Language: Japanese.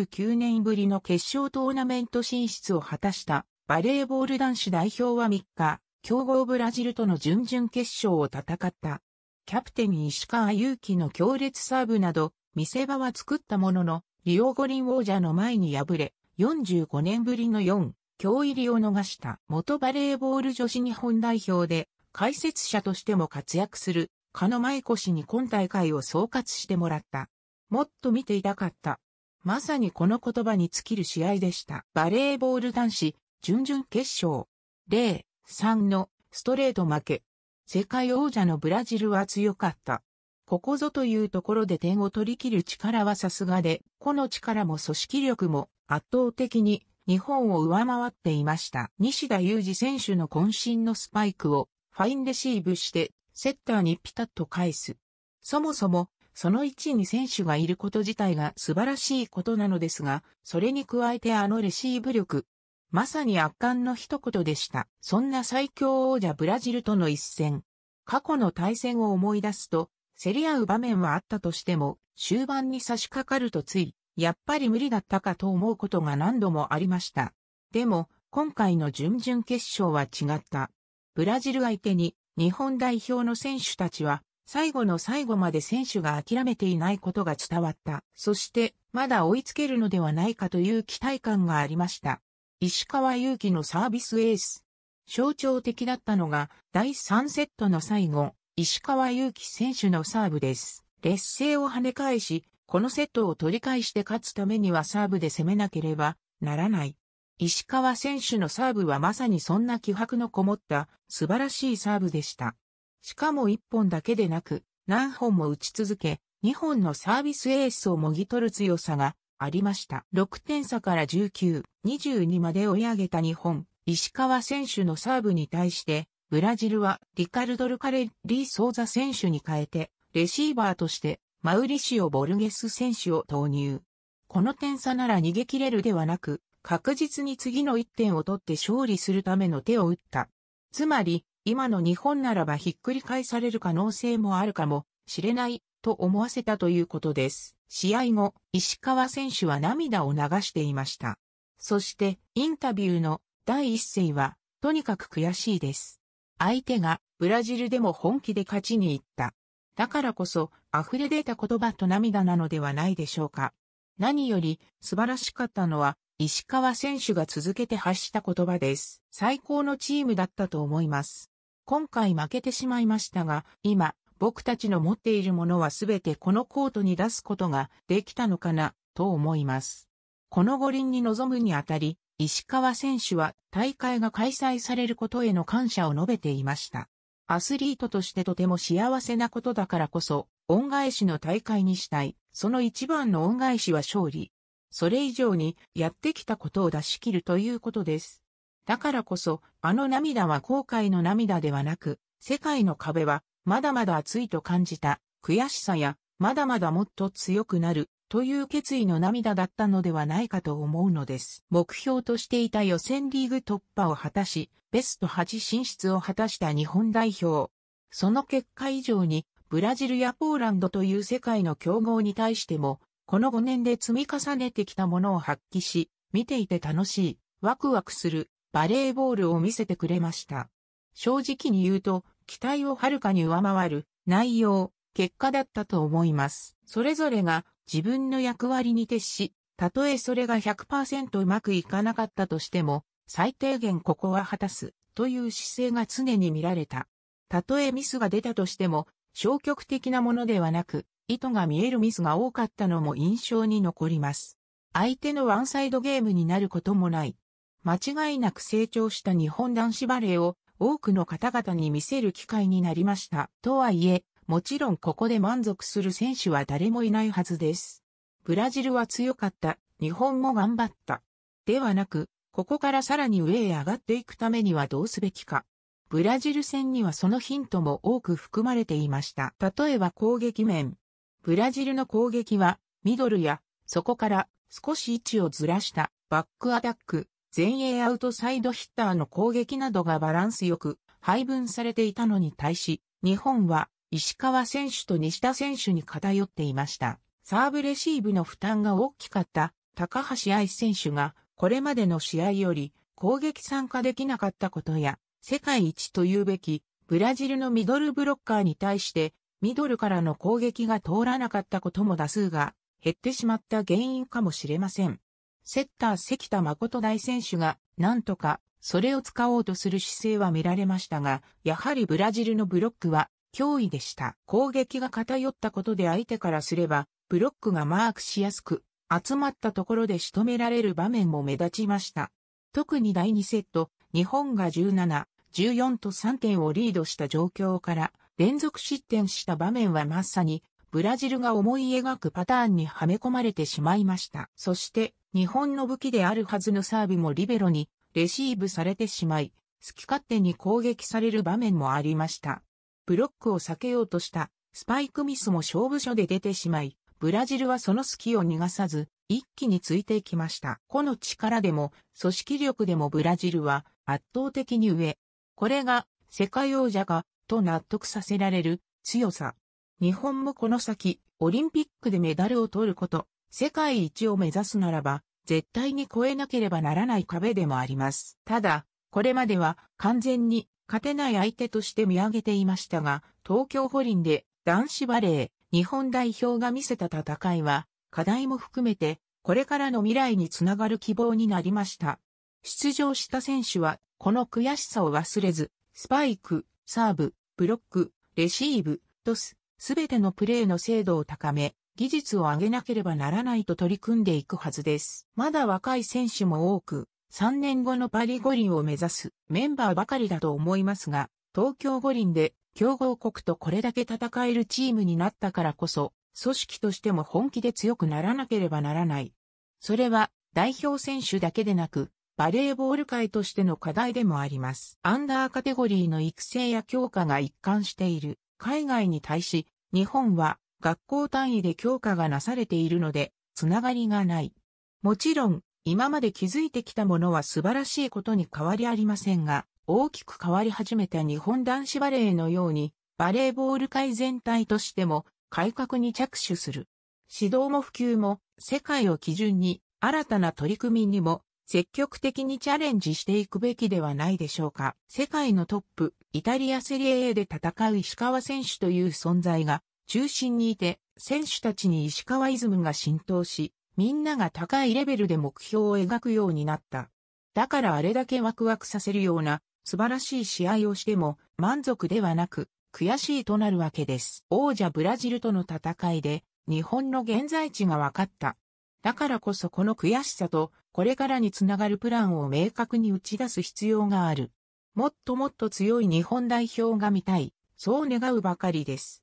29年ぶりの決勝トーナメント進出を果たしたバレーボール男子代表は3日、強豪ブラジルとの準々決勝を戦った。キャプテン石川祐希の強烈サーブなど、見せ場は作ったものの、リオ五輪王者の前に敗れ、45年ぶりの4、強入りを逃した元バレーボール女子日本代表で、解説者としても活躍する、鹿野舞子氏に今大会を総括してもらった。もっと見ていたかった。まさにこの言葉に尽きる試合でした。バレーボール男子、準々決勝。0、3のストレート負け。世界王者のブラジルは強かった。ここぞというところで点を取り切る力はさすがで、個の力も組織力も圧倒的に日本を上回っていました。西田裕二選手の渾身のスパイクをファインレシーブしてセッターにピタッと返す。そもそもその位置に選手がいること自体が素晴らしいことなのですが、それに加えてあのレシーブ力。まさに圧巻の一言でした。そんな最強王者ブラジルとの一戦。過去の対戦を思い出すと、競り合う場面はあったとしても、終盤に差し掛かるとつい、やっぱり無理だったかと思うことが何度もありました。でも、今回の準々決勝は違った。ブラジル相手に日本代表の選手たちは最後の最後まで選手が諦めていないことが伝わった。そして、まだ追いつけるのではないかという期待感がありました。石川祐希のサービスエース。象徴的だったのが、第3セットの最後、石川祐希選手のサーブです。劣勢を跳ね返し、このセットを取り返して勝つためにはサーブで攻めなければならない。石川選手のサーブはまさにそんな気迫のこもった素晴らしいサーブでした。しかも1本だけでなく、何本も打ち続け、2本のサービスエースをもぎ取る強さがありました。6点差から19、22まで追い上げた日本、石川選手のサーブに対して、ブラジルはリカルド・ルカレリー・ソーザ選手に変えて、レシーバーとしてマウリシオ・ボルゲス選手を投入。この点差なら逃げ切れるではなく、確実に次の1点を取って勝利するための手を打った。つまり、今の日本ならばひっくり返される可能性もあるかもしれないと思わせたということです。試合後、石川選手は涙を流していました。そしてインタビューの第一声はとにかく悔しいです。相手がブラジルでも本気で勝ちに行った。だからこそ溢れ出た言葉と涙なのではないでしょうか。何より素晴らしかったのは石川選手が続けて発した言葉です。最高のチームだったと思います。今回負けてしまいましたが、今、僕たちの持っているものはすべてこのコートに出すことができたのかな、と思います。この五輪に臨むにあたり、石川選手は大会が開催されることへの感謝を述べていました。アスリートとしてとても幸せなことだからこそ、恩返しの大会にしたい。その一番の恩返しは勝利。それ以上にやってきたことを出し切るということです。だからこそ、あの涙は後悔の涙ではなく、世界の壁は、まだまだ熱いと感じた、悔しさや、まだまだもっと強くなる、という決意の涙だったのではないかと思うのです。目標としていた予選リーグ突破を果たし、ベスト8進出を果たした日本代表。その結果以上に、ブラジルやポーランドという世界の強豪に対しても、この5年で積み重ねてきたものを発揮し、見ていて楽しい、ワクワクする、バレーボールを見せてくれました。正直に言うと、期待をはるかに上回る内容、結果だったと思います。それぞれが自分の役割に徹し、たとえそれが100%うまくいかなかったとしても、最低限ここは果たすという姿勢が常に見られた。たとえミスが出たとしても、消極的なものではなく、意図が見えるミスが多かったのも印象に残ります。相手のワンサイドゲームになることもない。間違いなく成長した日本男子バレーを多くの方々に見せる機会になりました。とはいえ、もちろんここで満足する選手は誰もいないはずです。ブラジルは強かった。日本も頑張った。ではなく、ここからさらに上へ上がっていくためにはどうすべきか。ブラジル戦にはそのヒントも多く含まれていました。例えば攻撃面。ブラジルの攻撃は、ミドルや、そこから少し位置をずらしたバックアタック、前衛アウトサイドヒッターの攻撃などがバランスよく配分されていたのに対し、日本は石川選手と西田選手に偏っていました。サーブレシーブの負担が大きかった高橋愛選手がこれまでの試合より攻撃参加できなかったことや、世界一というべきブラジルのミドルブロッカーに対してミドルからの攻撃が通らなかったことも打数が減ってしまった原因かもしれません。セッター関田誠大選手が、なんとか、それを使おうとする姿勢は見られましたが、やはりブラジルのブロックは、脅威でした。攻撃が偏ったことで相手からすれば、ブロックがマークしやすく、集まったところで仕留められる場面も目立ちました。特に第2セット、日本が17、14と3点をリードした状況から、連続失点した場面はまさに、ブラジルが思い描くパターンにはめ込まれてしまいました。そして、日本の武器であるはずのサーブもリベロにレシーブされてしまい、好き勝手に攻撃される場面もありました。ブロックを避けようとしたスパイクミスも勝負所で出てしまい、ブラジルはその隙を逃がさず、一気についていきました。個の力でも、組織力でもブラジルは圧倒的に上。これが世界王者か、と納得させられる強さ。日本もこの先、オリンピックでメダルを取ること、世界一を目指すならば、絶対に超えなければならない壁でもあります。ただ、これまでは完全に勝てない相手として見上げていましたが、東京五輪で男子バレー日本代表が見せた戦いは、課題も含めて、これからの未来につながる希望になりました。出場した選手は、この悔しさを忘れず、スパイク、サーブ、ブロック、レシーブ、トス、すべてのプレーの精度を高め、技術を上げなければならないと取り組んでいくはずです。まだ若い選手も多く、3年後のパリ五輪を目指すメンバーばかりだと思いますが、東京五輪で強豪国とこれだけ戦えるチームになったからこそ、組織としても本気で強くならなければならない。それは代表選手だけでなく、バレーボール界としての課題でもあります。アンダーカテゴリーの育成や強化が一貫している。海外に対し、日本は学校単位で強化がなされているので、つながりがない。もちろん、今まで築いてきたものは素晴らしいことに変わりありませんが、大きく変わり始めた日本男子バレーのように、バレーボール界全体としても改革に着手する。指導も普及も世界を基準に新たな取り組みにも積極的にチャレンジしていくべきではないでしょうか。世界のトップ、イタリアセリエ A で戦う石川選手という存在が中心にいて、選手たちに石川イズムが浸透し、みんなが高いレベルで目標を描くようになった。だからあれだけワクワクさせるような素晴らしい試合をしても満足ではなく悔しいとなるわけです。王者ブラジルとの戦いで日本の現在地が分かった。だからこそこの悔しさとこれからにつながるプランを明確に打ち出す必要がある。もっともっと強い日本代表が見たい。そう願うばかりです。